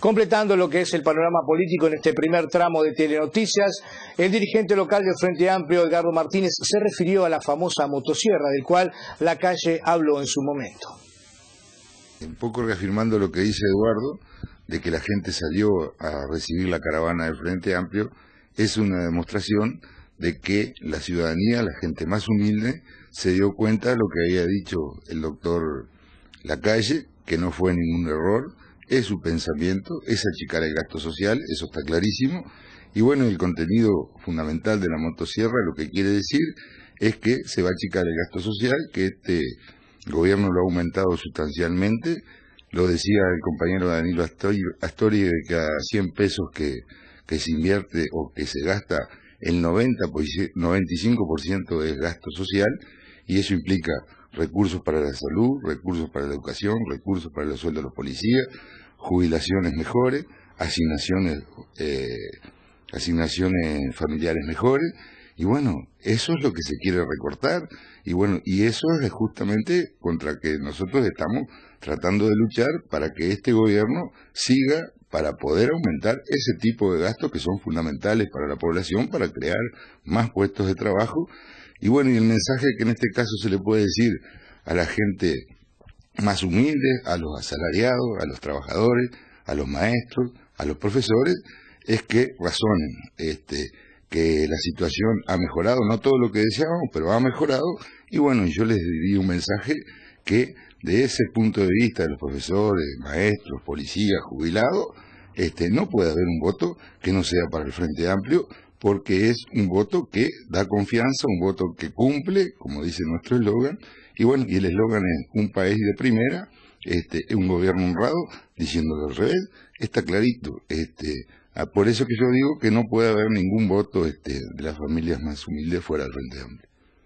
Completando lo que es el panorama político en este primer tramo de Telenoticias, el dirigente local del Frente Amplio, Edgardo Martínez, se refirió a la famosa motosierra, del cual la calle habló en su momento. Un poco reafirmando lo que dice Eduardo, de que la gente salió a recibir la caravana del Frente Amplio, es una demostración de que la ciudadanía, la gente más humilde, se dio cuenta de lo que había dicho el doctor Lacalle, que no fue ningún error, es su pensamiento, es achicar el gasto social, eso está clarísimo. Y bueno, el contenido fundamental de la motosierra lo que quiere decir es que se va a achicar el gasto social, que este gobierno lo ha aumentado sustancialmente. Lo decía el compañero Danilo Astori, de que a 100 pesos que, se invierte o que se gasta, el 90, 95% es gasto social, y eso implica recursos para la salud, recursos para la educación, recursos para los sueldos de los policías, jubilaciones mejores, asignaciones, eh, asignaciones familiares mejores. Y bueno, eso es lo que se quiere recortar. Y bueno, y eso es justamente contra que nosotros estamos tratando de luchar para que este gobierno siga para poder aumentar ese tipo de gastos que son fundamentales para la población, para crear más puestos de trabajo y bueno, y el mensaje que en este caso se le puede decir a la gente más humilde, a los asalariados, a los trabajadores, a los maestros, a los profesores, es que razonen, este, que la situación ha mejorado, no todo lo que deseábamos, pero ha mejorado, y bueno, yo les diría un mensaje que de ese punto de vista de los profesores, maestros, policías, jubilados, este, no puede haber un voto que no sea para el Frente Amplio, porque es un voto que da confianza, un voto que cumple, como dice nuestro eslogan, y bueno, y el eslogan es un país de primera, este, un gobierno honrado, diciéndolo al revés, está clarito, este, ah, por eso que yo digo que no puede haber ningún voto este, de las familias más humildes fuera del Frente Amplio.